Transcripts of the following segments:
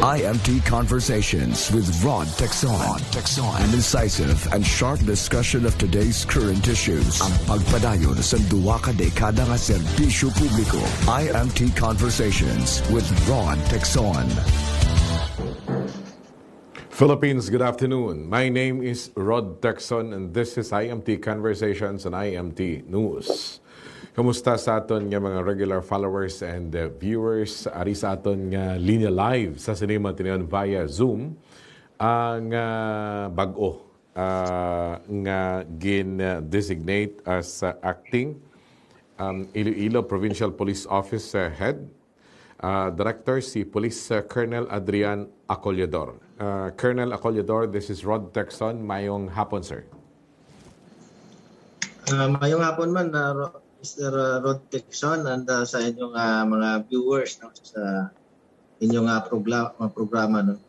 IMT Conversations with Rod Texon. Rod Texon. An incisive and sharp discussion of today's current issues. Ang pagpadayon sa duwa ka dekada ng serbisyo publiko. IMT Conversations with Rod Texon. Philippines, good afternoon. My name is Rod Texon and this is IMT Conversations and IMT News. Kamusta sa aton nga mga regular followers and uh, viewers ari sa aton nga linya live sa sinima tinayon via Zoom ang uh, bag uh, nga gin-designate as uh, acting um, Iloilo Provincial Police Office uh, Head Uh, Director si Police uh, Colonel Adrian Acolyador. Uh, Colonel Acolyador, this is Rod Texon. Mayong hapon, sir. Uh, mayong hapon man, uh, Mr. Rod Dixon and uh, sa inyong uh, mga viewers no, sa inyong uh, programa, programa no?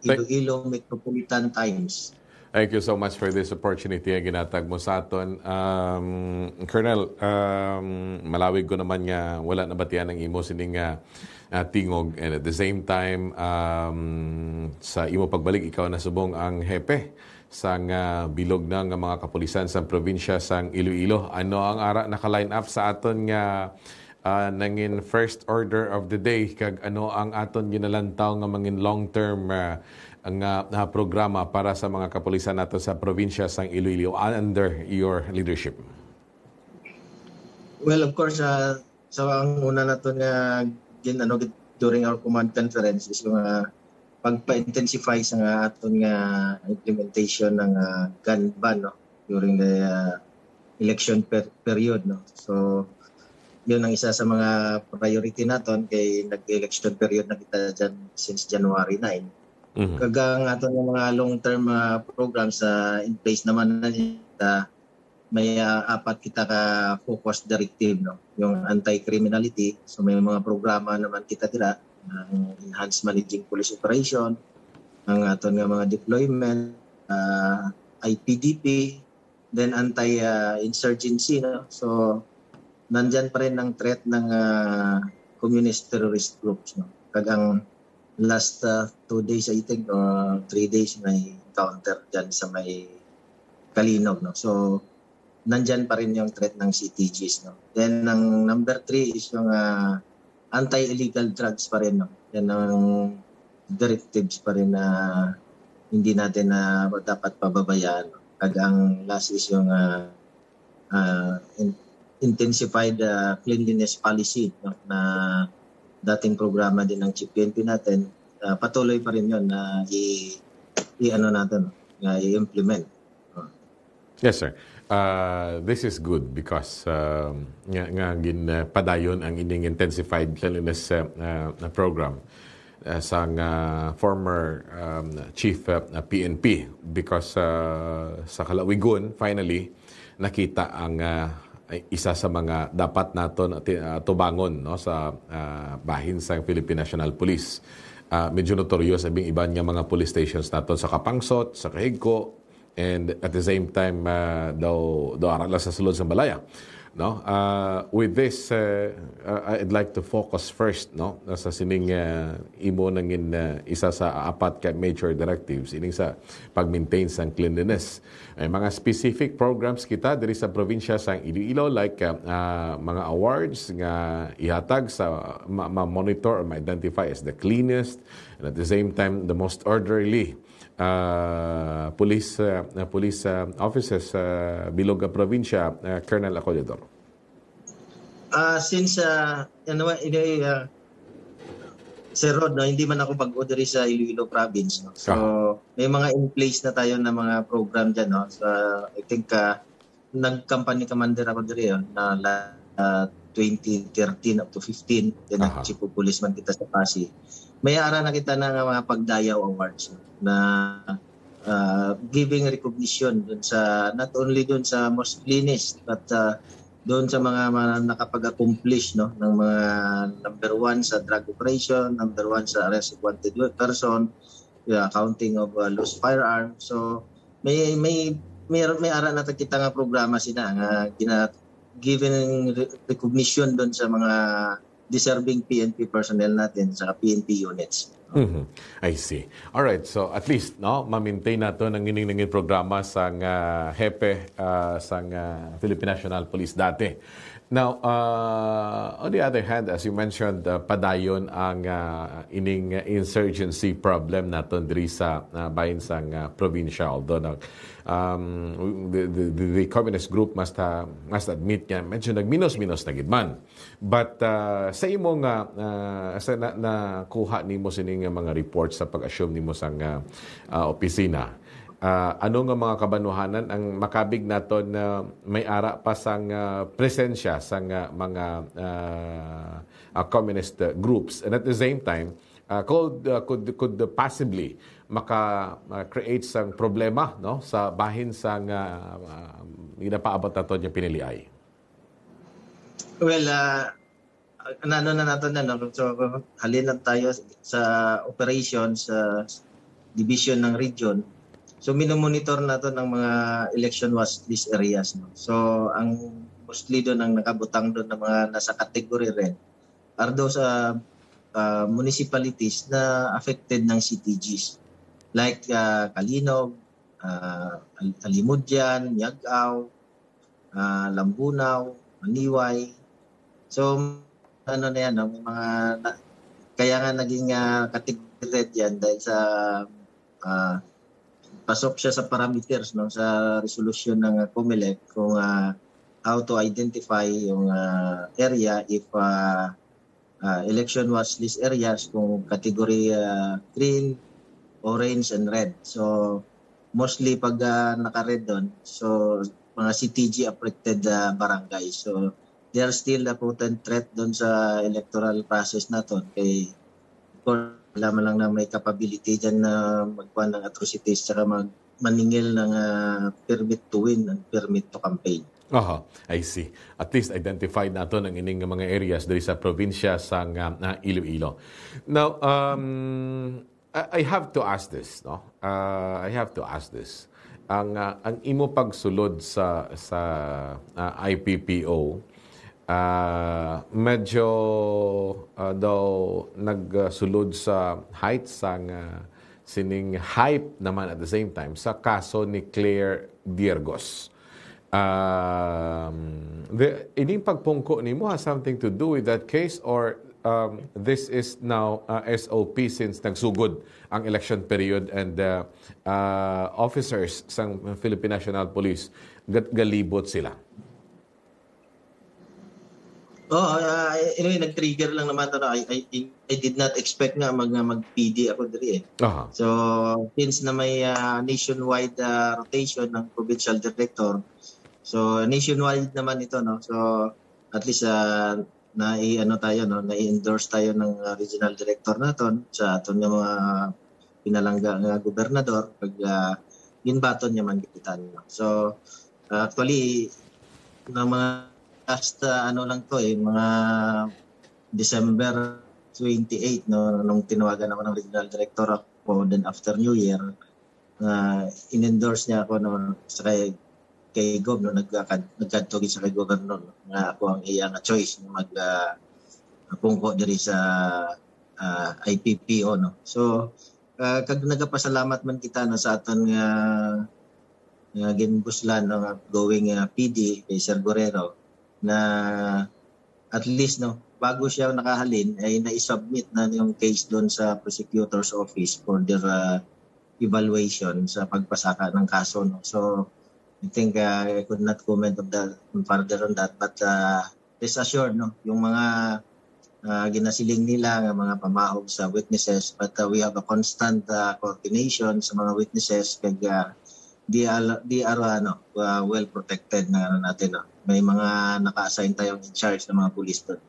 Iloilo Metropolitan Times. Thank you so much for this opportunity na ginatag mo sa aton. Um, Colonel, um, malawig ko naman nga wala na batian ang imo sining nga uh, uh, tingog and at the same time um, sa imo pagbalik ikaw na subong ang hepe sang uh, bilog ng mga kapulisan sa probinsya sang Iloilo. Ano ang ara naka-line up sa aton nga uh, nangin first order of the day kag ano ang aton ginalantaw nga mangin long term uh, ah, ang uh, programa para sa mga kapulisan nato sa probinsya sang Iloilo under your leadership? Well, of course, uh, sa ang una nato nga gin ano during our command conference is yung uh, pagpa-intensify sa nga aton nga implementation ng uh, gun ban no during the uh, election per- period no so yun ang isa sa mga priority naton kay nag-election period na kita dyan since January 9 mm-hmm. kagang aton yung mga long term uh, ah, programs sa uh, in place naman na uh, may uh, apat kita ka focus directive no yung anti-criminality so may mga programa naman kita dira ng enhanced managing police operation, ng aton nga mga deployment, uh, ah, IPDP, then anti-insurgency. Uh, no? So, nandyan pa rin ang threat ng uh, communist terrorist groups. No? Kag ang last uh, two days, I think, or three days, may counter dyan sa may Kalinog. No? So, nandyan pa rin yung threat ng CTGs. No? Then, ang number three is yung uh, anti-illegal drugs pa rin. No? Yan ang directives pa rin na hindi natin na uh, dapat pababayaan. Kag ang last is yung uh, uh, intensified uh, cleanliness policy no? na dating programa din ng Chief PNP natin. Uh, patuloy pa rin yon na i, i ano natin, uh, i-implement. Yes, sir. Uh, this is good because uh, nga, nga gin uh, padayon ang ining intensified cleanliness uh, uh, program uh, sa nga former um, chief uh, PNP because uh, sa Kalawigon finally nakita ang uh, isa sa mga dapat naton uh, tubangon no sa uh, bahin sa Philippine National Police. Uh, medyo notorious sa iban nga mga police stations naton sa Kapangsot, sa Kahigko, and at the same time uh, daw daw aralan sa sulod sa balaya no uh, with this uh, uh, I'd like to focus first no sa sining uh, imo nangin uh, isa sa apat ka major directives ining sa pag-maintain sa cleanliness may eh, mga specific programs kita diri sa probinsya sang Iloilo like uh, uh, mga awards nga ihatag sa ma-monitor ma or ma-identify as the cleanest and at the same time the most orderly uh, police uh, police uh, offices sa uh, bilog probinsya uh, Colonel Acollidor. Uh, since uh, ano, uh, Sir Rod, no, hindi man ako pag-order sa Iloilo province. No? So, ah. may mga in place na tayo na mga program dyan. No? So, I think uh, nag-company commander ako dito yun eh, na uh, ah, 2013 up to 15. Then uh chief of policeman kita sa Pasig. May ara na kita ng mga pagdayaw awards no? na uh, giving recognition dun sa not only dun sa most cleanest but uh, doon sa mga, mga nakapag-accomplish no, ng mga number one sa drug operation, number one sa arrest of wanted person, yeah, counting of uh, loose firearm. So may may may may ara na kita nga programa sina nga gina given recognition doon sa mga deserving PNP personnel natin sa PNP units. Mm-hmm. I see. All right, so at least no, ma-maintain nato ang ininingin programa sa uh, ah, hepe uh, ah, sa uh, ah, Philippine National Police dati. Now, uh, on the other hand, as you mentioned, uh, padayon ang uh, ining insurgency problem natin diri sa uh, bayan sang uh, probinsya. Although, um, the, the, the communist group must, uh, must admit nga, medyo nagminos minus na gidman. But uh, sa imong, uh, sa na, na kuha nimo sining mga reports sa pag-assume nimo sang uh, uh, opisina, uh, ano nga mga kabanuhanan ang makabig naton na may ara pa sang uh, presensya sang uh, mga uh, uh, communist uh, groups and at the same time uh, could, uh, could could possibly maka uh, create sang problema no sa bahin sang uh, uh, inapaabot naton yung pinili ay Well, uh, ano na natin na, no? so, halin lang tayo sa operations sa uh, division ng region So minomonitor na to ng mga election watch list areas. No? So ang mostly doon ang nakabutang doon ng mga nasa category red are those uh, uh, municipalities na affected ng CTGs. Like uh, Kalinog, uh, Alimudyan, Yagaw, uh, Lambunaw, Maniway. So ano na yan, no? mga na, kaya nga naging uh, category red yan dahil sa uh, pasok siya sa parameters no sa resolution ng uh, COMELEC kung uh, how to identify yung uh, area if uh, uh, election was list areas kung category uh, green, orange and red. So mostly pag uh, naka-red doon, so mga CTG affected uh, barangay. So there still a potent threat doon sa electoral process naton kay of Alaman lang na may capability dyan na magkuhan ng atrocities tsaka mag maningil ng uh, permit to win and permit to campaign. Aha, I see. At least identified na ito ng ining mga areas dali sa probinsya sa uh, ah, Iloilo. Now, um, I have to ask this, no? Uh, I have to ask this. Ang uh, ang imo pagsulod sa sa uh, IPPO Uh, medyo uh, daw nagsulod sa heights sang uh, sining hype naman at the same time sa kaso ni Claire Diergos. Um, the, ining pagpungko ni mo has something to do with that case or um, this is now uh, ah, SOP since nagsugod ang election period and uh, uh, officers sang Philippine National Police gat galibot sila. Oh, uh, anyway, nag-trigger lang naman ito. I, I, I did not expect nga mag, mag-PD ako diri eh. Uh-huh. So, since na may uh, nationwide uh, rotation ng provincial director, so nationwide naman ito, no? So, at least uh, na ano tayo no na-endorse tayo ng uh, regional director naton sa aton nga mga pinalangga nga gobernador pag uh, yun baton niya man gitan no? so uh, actually ng mga last uh, ano lang to eh, mga December 28 no nung tinawagan naman ng regional director ako then after New Year na uh, inendorse niya ako no sa kay kay Gov no nagkad sa kay governor no, na ako ang iya na choice no, mag uh, pungko diri sa uh, IPPO no so uh, kag nagapasalamat man kita no sa aton nga uh, nga uh, ginbuslan no going uh, PD kay Sir Guerrero na at least no bago siya nakahalin ay na-submit na yung case doon sa prosecutor's office for their uh, evaluation sa pagpasaka ng kaso no so I think uh, I could not comment of that further on that but uh, rest assured no yung mga uh, ginasiling nila ng mga pamahog sa witnesses but uh, we have a constant uh, coordination sa mga witnesses kag uh, di, al- di are ano, uh, well protected na ano natin. No? May mga naka-assign tayong in charge ng mga police doon.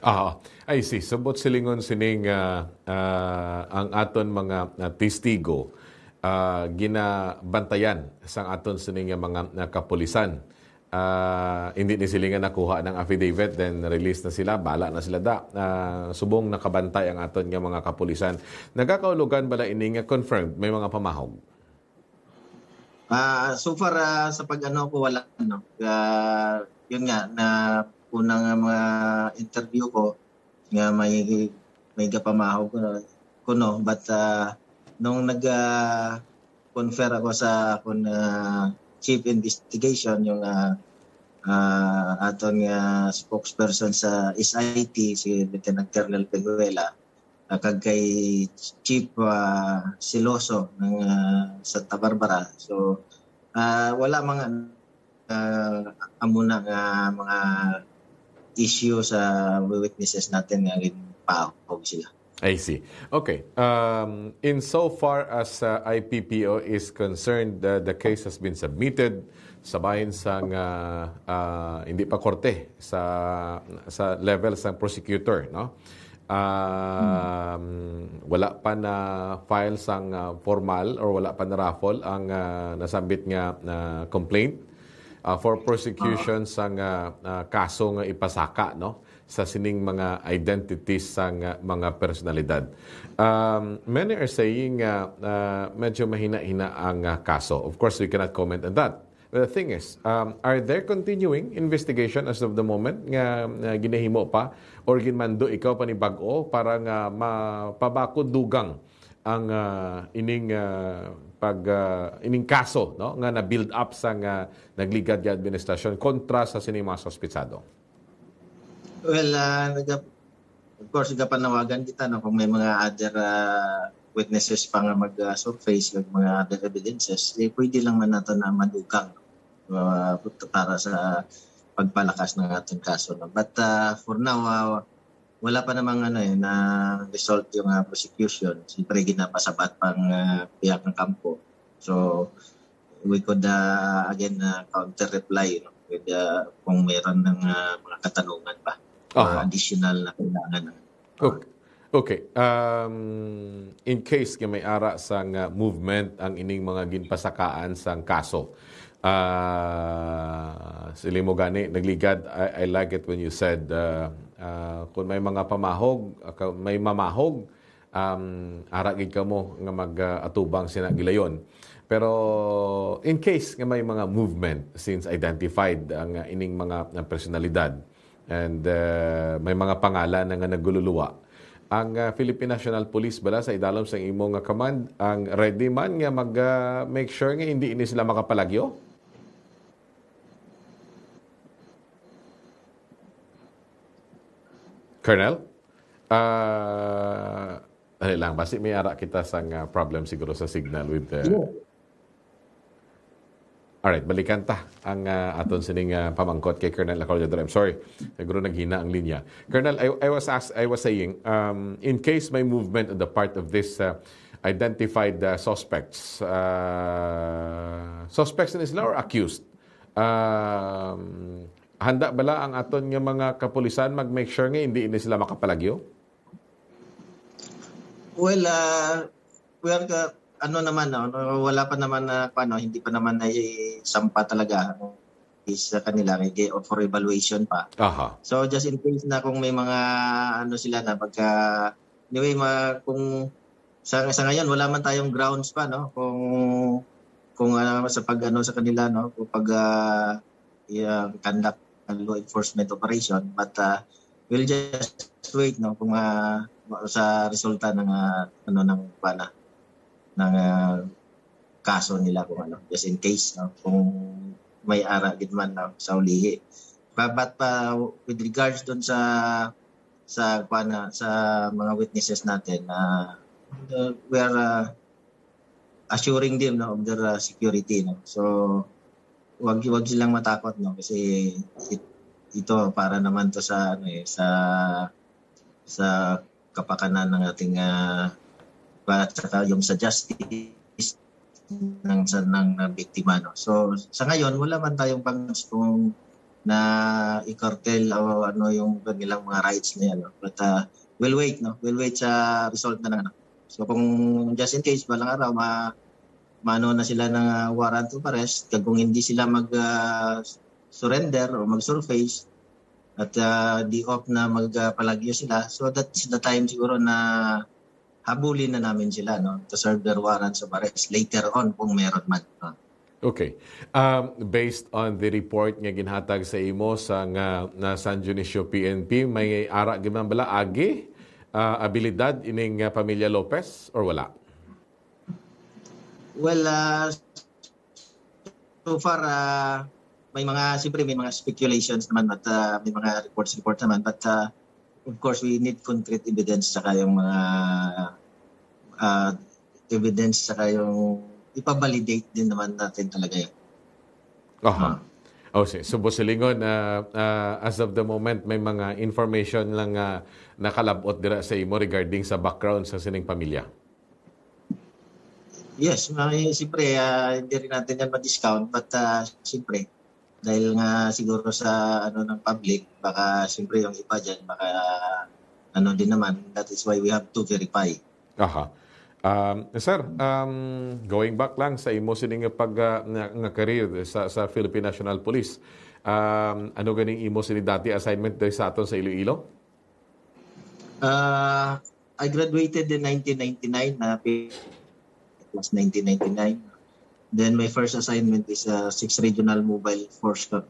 Ah, I see. Sabot so, silingon sining uh, ah, uh, ah, ang aton mga uh, testigo uh, ginabantayan sang aton sining mga uh, kapulisan. Uh, hindi ni silingan nakuha ng affidavit then release na sila bala na sila da uh, subong nakabantay ang aton nga mga kapulisan nagkakaulugan bala ini nga confirmed may mga pamahog Uh, so far uh, sa pag-ano ko wala no. Uh, yun nga na unang mga interview ko nga may may gapamahaw ko, ko no but uh, nung nag uh, confer ako sa kun uh, chief investigation yung uh, uh, aton nga uh, spokesperson sa SIT si Lieutenant Colonel Penuela uh, kag kay Chief uh, Siloso ng uh, ah, sa Tabarbara. So uh, wala mga uh, amo na nga mga issue sa witnesses natin nga paog sila. I see. Okay. Um, in so far as uh, IPPO is concerned, uh, the case has been submitted sabayin sa uh, uh, hindi pa korte sa sa level sang prosecutor, no? uh, wala pa na files ang uh, formal or wala pa na raffle ang uh, nasambit nga uh, complaint uh, for prosecution uh-huh. sang uh, uh, kaso nga ipasaka no sa sining mga identities sang uh, mga personalidad. Um, many are saying uh, uh, medyo mahina-hina ang uh, kaso. Of course, we cannot comment on that. The thing is, um, are there continuing investigation as of the moment nga, nga ginahimo pa or ginmando ikaw pa ni Bago para nga mapabako dugang ang uh, ining uh, pag uh, ining kaso no nga na build up sa nga nagligad nga administration kontra sa sini mga sospitsado. Well, uh, of course, panawagan kita no, kung may mga other uh, witnesses pa nga mag-surface, uh, surface, mga other evidences, eh, pwede lang man nato na madugang uh, para sa pagpalakas ng ating kaso. No? But uh, for now, uh, wala pa namang ano eh, na result yung uh, prosecution. Siyempre, ginapasabat pang uh, piyak ng kampo. So, we could uh, again uh, counter-reply no? With, uh, kung meron ng uh, mga katanungan pa. Uh-huh. Uh, additional na kailangan. Ng, uh, okay. Okay. Um, in case nga may ara sang uh, movement ang ining mga ginpasakaan sang kaso uh, si Limo Gani, nagligad, I, I like it when you said, uh, uh, kung may mga pamahog, uh, may mamahog, um, aragid ka mo nga mag-atubang uh, sinagilayon. Pero in case nga may mga movement since identified ang ining mga uh, personalidad and uh, may mga pangalan nga nagululuwa, ang uh, Philippine National Police bala sa idalom sa imong command ang ready man nga mag uh, make sure nga hindi ini sila makapalagyo Colonel, uh, ah, dali eh, lang, basi may ara kita sa uh, problem siguro sa signal with the... Uh... Yeah. Alright, balikan ta ang uh, aton sining uh, pamangkot kay Colonel Lacollador. I'm sorry, siguro eh, naghina ang linya. Colonel, I, I was asked, I was saying, um, in case may movement on the part of this uh, identified uh, suspects, uh, suspects in Islam or accused, um, handa bala ang aton nga mga kapulisan mag-make sure nga hindi ini sila makapalagyo? Well, uh, well, uh, ano naman, no? wala pa naman na, uh, ano, hindi pa naman na sampa talaga is sa kanila kay or for evaluation pa. Aha. So just in case na kung may mga ano sila na pagka anyway ma, kung sa, sa ngayon wala man tayong grounds pa no kung kung uh, sa pagano sa kanila no kung pag uh, ah, yeah, conduct law enforcement operation. But uh, we'll just wait no kung uh, sa resulta ng uh, ano ng pala ng uh, kaso nila kung ano just in case no kung may ara gid man no, sa ulihi but, but uh, with regards doon sa sa pana sa mga witnesses natin na uh, uh, we are uh, assuring them no, of their uh, security no so wag wag silang matakot no kasi it, ito para naman to sa ano eh sa sa kapakanan ng ating uh, ah, at saka yung sa justice ng sa ng, ng biktima no. So sa ngayon wala man tayong pangas kung na i-cartel o ano yung kanilang mga rights na yan. No? But uh, we'll wait, no? We'll wait sa result na ng ano. So kung just in case, balang araw, ma mano na sila ng uh, warrant of arrest kag kung hindi sila mag uh, surrender o ah, mag surface at uh, di off na magpalagyo uh, sila so that's the time siguro na habulin na namin sila no to serve their warrants of arrest later on kung meron man no? Okay. Um, based on the report nga ginhatag sa imo sa nga na San Dionisio PNP, may ara gyud bala agi uh, abilidad ining uh, pamilya Lopez or wala? Well, uh, so far, uh, may mga, siyempre may mga speculations naman at uh, may mga reports reports naman but uh, of course we need concrete evidence saka yung mga uh, evidence saka yung ipabalidate din naman natin talaga yun. Aha. Uh-huh. Oh, si so Busilingon, uh, uh, as of the moment, may mga information lang uh, nakalabot dira sa imo regarding sa background sa sining pamilya. Yes, uh, siyempre uh, hindi rin natin yan ma-discount but uh, siyempre dahil nga siguro sa ano ng public baka siyempre yung iba diyan baka ano din naman that is why we have to verify. Aha. Um, sir, um, going back lang sa imo sining pag uh, ah, nga, nga career sa sa Philippine National Police. Um, ano ganing imo sini dati assignment dahil sa aton sa Iloilo? Uh, I graduated in 1999 na uh, was 1999. Then my first assignment is a uh, six regional mobile force co-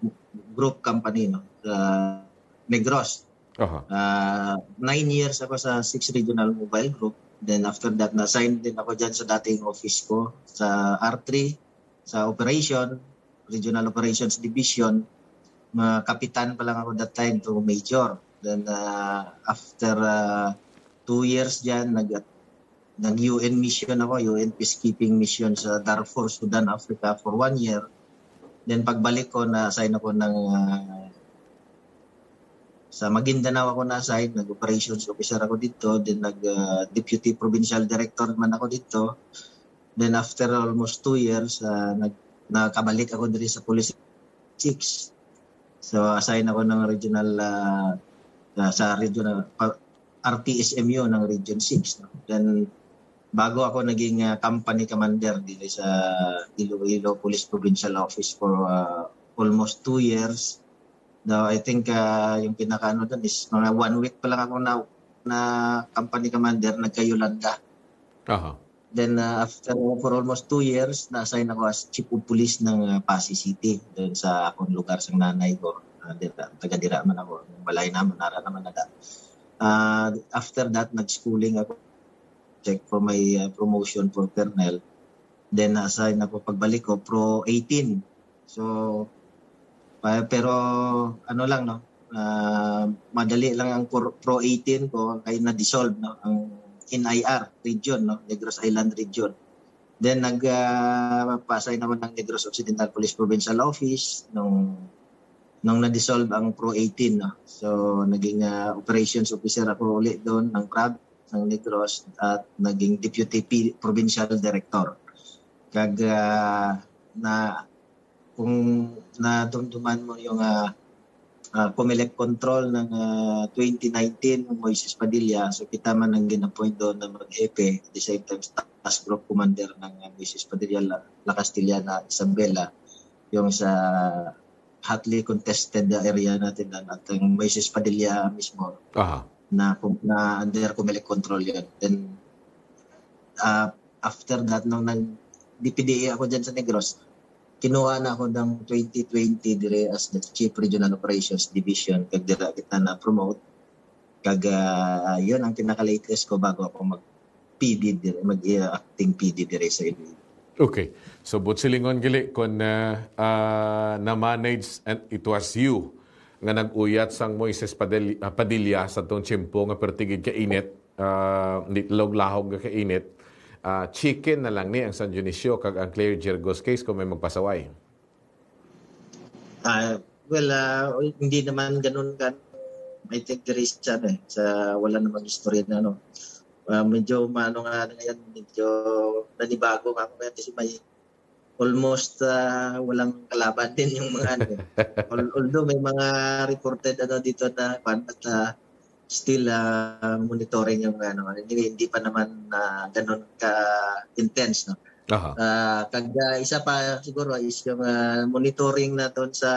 group company, no? Uh, Negros. Uh-huh. Uh, nine years ako sa six regional mobile group. Then after that, na-assign din ako dyan sa dating office ko sa R3, sa operation, regional operations division. Mga kapitan pa lang ako that time to major. Then uh, after uh, two years dyan, nag nag-UN mission ako, UN peacekeeping mission sa Darfur, Sudan, Africa for one year. Then pagbalik ko, na-assign ako ng uh, sa Maguindanao ako na-assign, nag-operations officer ako dito, then nag-deputy ah, uh, provincial director naman ako dito. Then after almost two years, uh, nag nakabalik ako dito sa Police 6. So assign ako ng regional uh, sa regional RTSMU ng Region 6. No? Then bago ako naging uh, company commander dito sa Iloilo Police Provincial Office for uh, almost two years. Now, I think uh, yung pinakaano doon is mga one week pa lang ako na, na company commander, nagka-Yolanda. Uh-huh. Then uh, after for almost two years, na-assign ako as chief of police ng uh, Pasig City doon sa akong lugar sa nanay ko. Uh, taga-dira man ako. Balay naman, nara naman na Uh, after that, nag-schooling ako check for my uh, promotion for colonel. Then uh, na-assign ako pagbalik ko pro 18. So uh, pero ano lang no, uh, madali lang ang pro 18 ko kaya na-dissolve no ang NIR region no, Negros Island region. Then nagpasay ah, uh, naman ng Negros Occidental Police Provincial Office nung nung na-dissolve ang Pro 18 no. So naging uh, operations officer ako ulit doon ng CRAB ng Negros at naging Deputy P- Provincial Director. Kag uh, na kung nadumduman mo yung uh, uh, Comelec control ng uh, 2019 Moises Padilla so kita man ang ginappoint doon na mag-epe at the same time task group commander ng uh, Moises Padilla La, La Castellana Isabela yung sa hotly contested area natin na at ang Moises Padilla mismo Aha na, na under Comelec control yun. Then, uh, after that, nung nag-DPDA ako diyan sa Negros, kinuha na ako ng 2020 dire as the Chief Regional Operations Division kag dira kita na promote kag uh, yun ang pinaka-latest ko bago ako mag PD dire mag uh, acting PD dire sa inyo. Okay. So but silingon gili kon uh, uh, na manage and it was you nga naguyat sang Moises Padilla ah, sa tong tsimpo nga pertigid ka init uh, ah, nitlog lahog ka init uh, chicken na lang ni ang San Dionisio kag ang Claire Jergos case kung may magpasaway uh, well uh, hindi naman ganun kan I think there is chan eh sa wala namang istorya na no uh, medyo maano nga na ngayon medyo nanibago nga ako kasi may almost uh, walang kalaban din yung mga ano. Although may mga reported ano dito na but uh, still uh, monitoring yung ano. Anyway, hindi pa naman uh, ganun ka intense no. Uh-huh. Uh, kag isa pa siguro is yung uh, monitoring na doon sa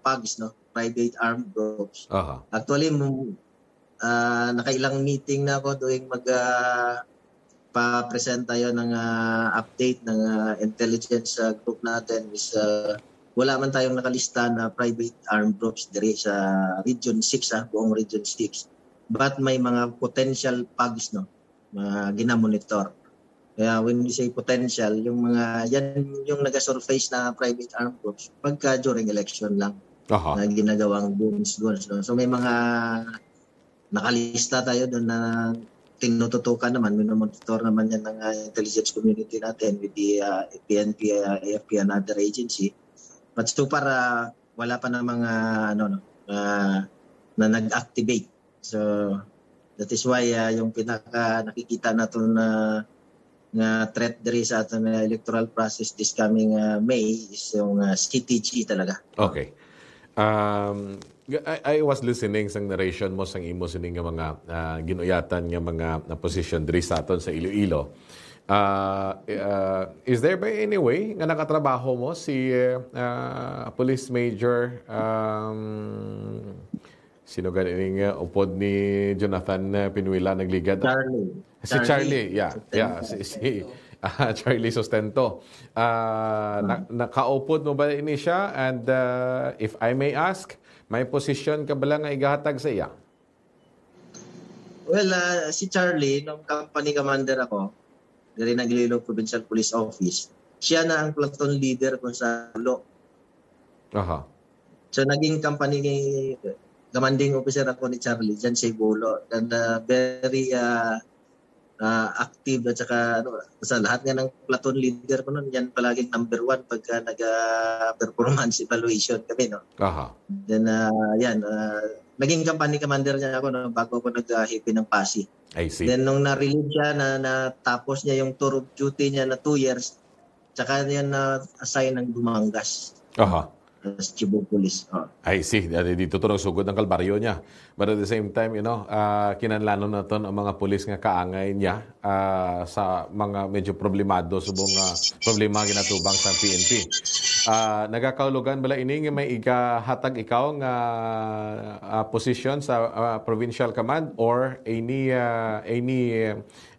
PAGS no, private armed groups. Uh-huh. Actually, uh, nakailang meeting na ako doing mag uh, pa-present tayo ng uh, update ng uh, intelligence uh, group natin is uh, wala man tayong nakalista na private armed groups diri sa Region 6 ah, buong Region 6. But may mga potential pugs no, mga ginamonitor. Kaya when we say potential, yung mga yan yung nag-surface na private armed groups pagka during election lang uh-huh. na ginagawang goons goons no. So may mga nakalista tayo doon na tinututukan naman, minomonitor naman yan ng uh, intelligence community natin with the uh, ah, PNP, uh, ah, AFP and other agency. But so far, uh, wala pa namang uh, ano, no, uh, na nag-activate. So that is why uh, yung pinaka nakikita natin na uh, na threat diri sa ating uh, electoral process this coming uh, May is yung uh, CTG talaga. Okay. Um, I, I was listening sang narration mo sang imo sini nga mga uh, ginuyatan nga mga na ah, position diri sa aton sa Iloilo. Uh, uh, is there by any way nga nakatrabaho mo si uh, Police Major um, sino ganing nga upod ni Jonathan eh, Pinuela nagligad? Charlie. Si Charlie, Charlie. yeah. Yeah, si, si uh, Charlie Sustento. Uh, hmm. na, nakaupod mo ba ini siya? And uh, if I may ask, may posisyon ka bala nga igahatag sa iya? Well, uh, si Charlie, nung company commander ako, diri naglilo Provincial Police Office, siya na ang platoon leader kung sa ulo. Aha. So naging company commanding officer ako ni Charlie dyan sa Ibolo. And uh, very uh, uh, active at saka ano, sa lahat nga ng platoon leader ko noon, yan palaging number one pagka ah, nag-performance uh, evaluation kami. No? Aha. Then, uh, yan, uh, naging company commander niya ako no, bago ako nag-hippie ng PASI. I see. Then nung na-relieve siya, na, natapos niya yung tour of duty niya na two years, tsaka niya na-assign ng Dumangas. Aha as Cebu Police. Uh. Ah. I see. Eh, Dito to nagsugod ang kalbaryo niya. But at the same time, you know, uh, kinanlano na ang mga pulis nga kaangay niya uh, sa mga medyo problemado subong uh, problema ginatubang sa PNP. Uh, nagakaulogan bala ini nga may igahatag ikaw nga uh, uh, position sa uh, provincial command or any uh, any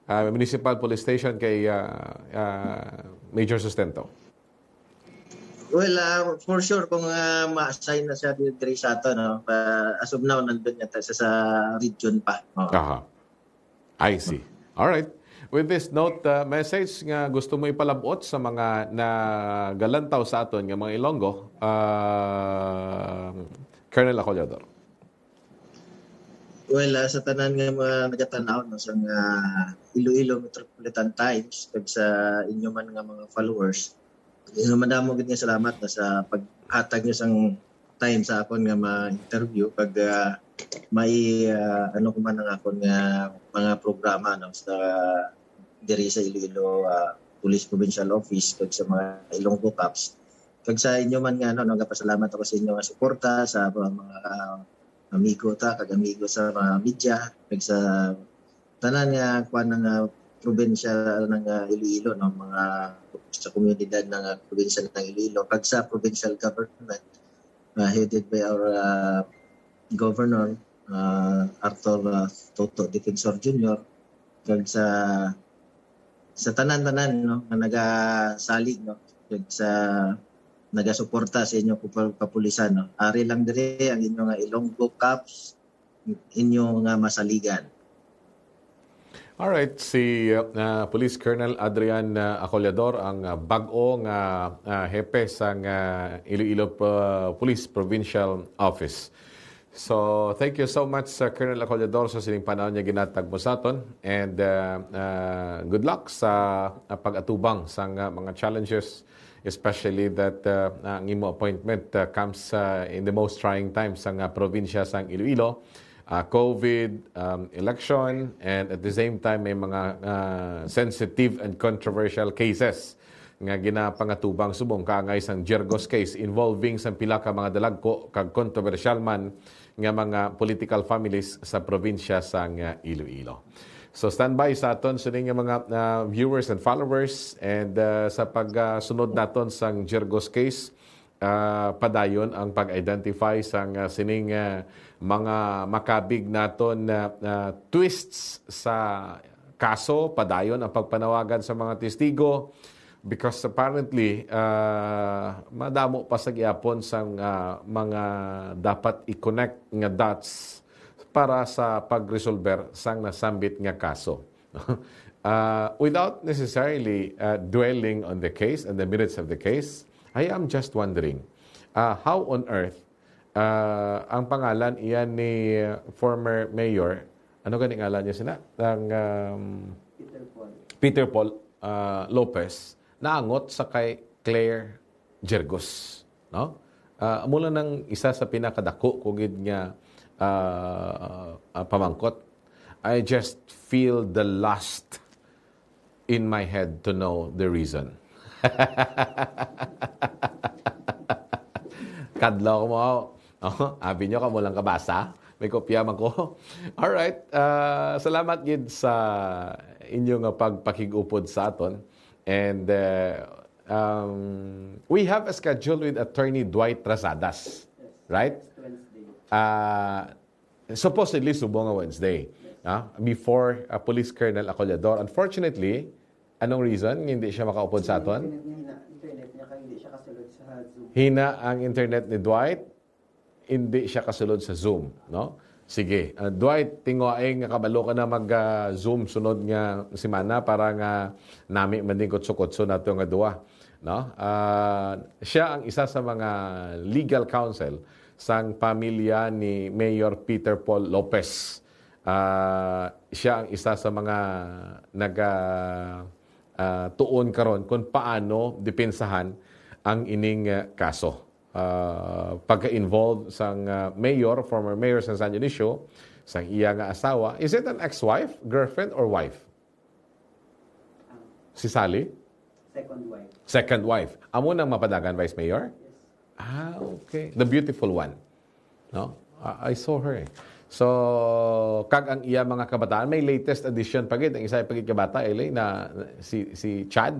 uh, municipal police station kay uh, uh, Major Sustento? Well, uh, for sure, kung uh, ma-assign na siya ni Dre Sato, no? Uh, as of now, nandun yata siya sa region pa. Oh. Aha. I see. All right. With this note, uh, message nga gusto mo ipalabot sa mga na galantaw sa aton nga mga Ilonggo, uh, Colonel Acolyador. Well, uh, sa tanan nga mga nagatanaw no, sa uh, Iloilo Metropolitan Times, sa inyo man nga mga followers, So, madamo gud nga salamat na sa paghatag niyo sang time sa akon nga ma-interview pag uh, may uh, ano kuman ang akon nga mga programa no sa diri sa Iloilo uh, Police Provincial Office kag sa mga Ilonggo Cops. Kag sa inyo man nga ano nagapasalamat ako sa inyo nga suporta sa mga uh, amigo ta kag amigo sa mga media kag sa tanan nga kuan nga probinsya ng uh, Iloilo no mga sa komunidad ng uh, probinsya ng Iloilo. Pag sa provincial government, uh, headed by our uh, governor, uh, Arthur uh, Toto Defensor Jr., kag sa sa tanan-tanan no nga nagasalig no kag sa nagasuporta sa inyo kapulisan no ari lang dire ang inyo nga Ilonggo Caps inyo nga masaligan Alright, si uh, Police Colonel Adrian uh, ang uh, nga uh, hepe sa uh, Iloilo uh, Police Provincial Office. So, thank you so much, uh, Colonel Acolyador, sa sining panahon niya ginatag mo sa aton. And uh, uh, good luck sa uh, pag-atubang sa uh, mga challenges, especially that uh, ang imo appointment uh, comes uh, in the most trying times sa uh, probinsya sa Iloilo uh, COVID, um, election, and at the same time may mga uh, sensitive and controversial cases nga ginapangatubang subong kaangay sang Jergos case involving sang pila ka mga dalagko kag controversial man nga mga political families sa probinsya sang uh, Iloilo. So standby sa aton sa nga mga uh, viewers and followers and uh, sa pagsunod uh, naton sang Jergos case uh, padayon ang pag-identify sang uh, sining uh, mga makabig naton na uh, uh, twists sa kaso padayon ang pagpanawagan sa mga testigo because apparently uh, madamo pa sa gyapon sang uh, mga dapat i-connect nga dots para sa pagresolver sang nasambit nga kaso uh, without necessarily uh, dwelling on the case and the minutes of the case I am just wondering, uh, how on earth uh, ang pangalan iyan ni uh, former mayor, ano ganing ngalan niya sina? Ang um, Peter Paul, Peter Paul uh, Lopez naangot sa kay Claire Jergos, no? Uh, mula ng isa sa pinakadako kugid nga uh, uh, pamangkot. I just feel the lust in my head to know the reason. Kadlaw mo. Oh, abi nyo ka mo lang kabasa. May kopya man ko. Alright. Uh, salamat gid sa inyong pagpakigupod sa aton. And uh, um, we have a schedule with Attorney Dwight Trasadas. Right? Uh, supposedly, subong Wednesday. Uh, before uh, Police Colonel Acolador. Unfortunately, Anong reason hindi siya makaupod sa aton? Hina ang internet ni Dwight, hindi siya kasulod sa Zoom, no? Sige, uh, Dwight, ay nga kabalo ka na mag-zoom uh, sunod nga semana para nga nami manding kutso-kutso na nga duwa. No? Uh, siya ang isa sa mga legal counsel sang pamilya ni Mayor Peter Paul Lopez. Uh, siya ang isa sa mga naga uh, tuon karon kung paano dipinsahan ang ining uh, kaso. Uh, pagka-involved sang uh, mayor, former mayor sa San Dionisio, sang iya nga asawa, is it an ex-wife, girlfriend, or wife? Si Sally? Second wife. Second wife. Amo nang mapadagan, Vice Mayor? Yes. Ah, okay. The beautiful one. No? I, I saw her eh. So, kag ang iya mga kabataan, may latest edition pagit ang isa pagit kabata Eli na si si Chad.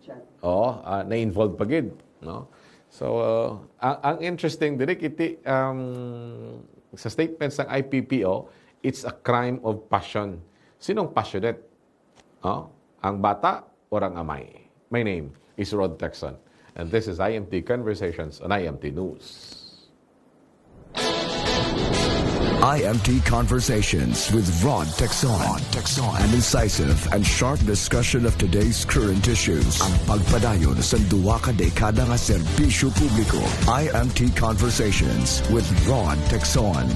Chad. Oh, uh, ah, na involved pagit, no? So, uh, ang, ang interesting diri iti um, sa statements ng IPPO, it's a crime of passion. Sinong passionate? Oh, ang bata or ang amay? My name is Rod Texon and this is IMT Conversations on IMT News. IMT Conversations with Rod Texon. Rod Texon. An incisive and sharp discussion of today's current issues. Ang pagpadayon sa duwa ka dekada ng serbisyo publiko. IMT Conversations with Rod Texon.